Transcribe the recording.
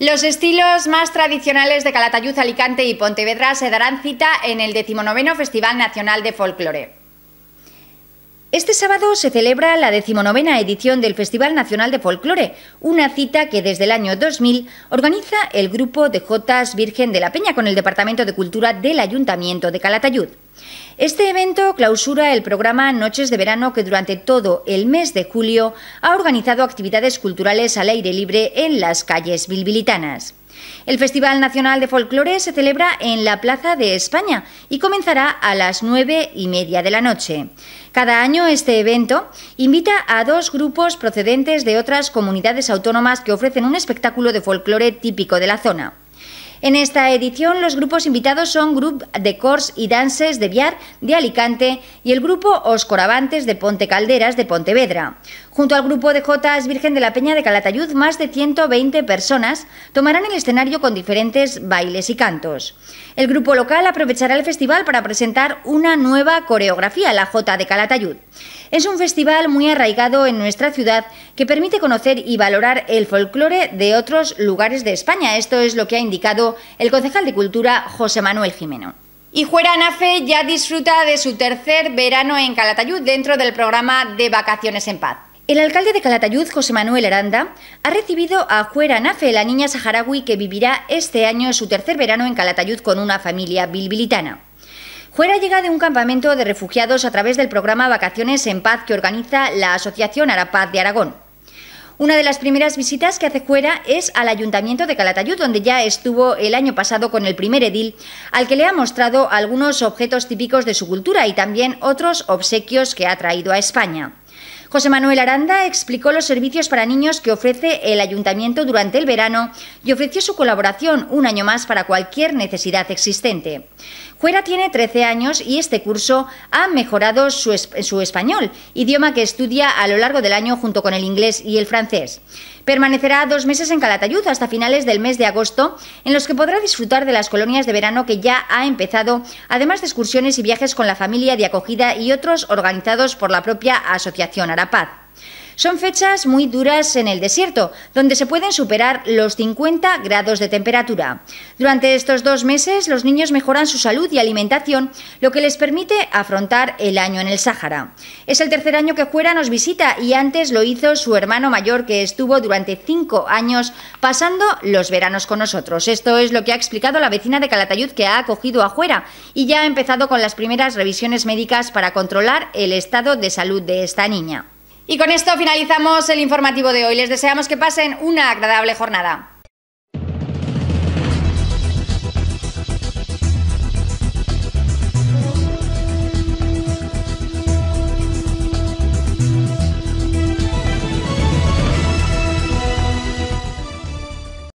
Los estilos más tradicionales de Calatayud, Alicante y Pontevedra se darán cita en el decimonoveno Festival Nacional de Folclore. Este sábado se celebra la decimonovena edición del Festival Nacional de Folclore, una cita que desde el año 2000 organiza el grupo de Jotas Virgen de la Peña con el Departamento de Cultura del Ayuntamiento de Calatayud. Este evento clausura el programa Noches de Verano que durante todo el mes de julio ha organizado actividades culturales al aire libre en las calles bilbilitanas. El Festival Nacional de Folclore se celebra en la Plaza de España y comenzará a las nueve y media de la noche. Cada año este evento invita a dos grupos procedentes de otras comunidades autónomas que ofrecen un espectáculo de folclore típico de la zona. En esta edición los grupos invitados son Grup de Cors y Dances de Viar de Alicante y el grupo Os Corabantes de Ponte Calderas de Pontevedra. Junto al grupo de Jotas Virgen de la Peña de Calatayud, más de 120 personas tomarán el escenario con diferentes bailes y cantos. El grupo local aprovechará el festival para presentar una nueva coreografía, la Jota de Calatayud. Es un festival muy arraigado en nuestra ciudad que permite conocer y valorar el folclore de otros lugares de España. Esto es lo que ha indicado el concejal de Cultura José Manuel Jimeno. Y Juera Nafe ya disfruta de su tercer verano en Calatayud dentro del programa de Vacaciones en Paz. El alcalde de Calatayud, José Manuel Aranda, ha recibido a Juera Nafe, la niña saharaui que vivirá este año su tercer verano en Calatayud con una familia bilbilitana. Juera llega de un campamento de refugiados a través del programa Vacaciones en Paz que organiza la Asociación Arapaz de Aragón. Una de las primeras visitas que hace Juera es al Ayuntamiento de Calatayud, donde ya estuvo el año pasado con el primer edil, al que le ha mostrado algunos objetos típicos de su cultura y también otros obsequios que ha traído a España. José Manuel Aranda explicó los servicios para niños que ofrece el ayuntamiento durante el verano y ofreció su colaboración un año más para cualquier necesidad existente. Juera tiene 13 años y este curso ha mejorado su, español, idioma que estudia a lo largo del año junto con el inglés y el francés. Permanecerá dos meses en Calatayud hasta finales del mes de agosto, en los que podrá disfrutar de las colonias de verano que ya ha empezado, además de excursiones y viajes con la familia de acogida y otros organizados por la propia asociación. dapat. Son fechas muy duras en el desierto, donde se pueden superar los 50 grados de temperatura. Durante estos dos meses, los niños mejoran su salud y alimentación, lo que les permite afrontar el año en el Sáhara. Es el tercer año que Juera nos visita y antes lo hizo su hermano mayor, que estuvo durante cinco años pasando los veranos con nosotros. Esto es lo que ha explicado la vecina de Calatayud que ha acogido a Juera y ya ha empezado con las primeras revisiones médicas para controlar el estado de salud de esta niña. Y con esto finalizamos el informativo de hoy. Les deseamos que pasen una agradable jornada.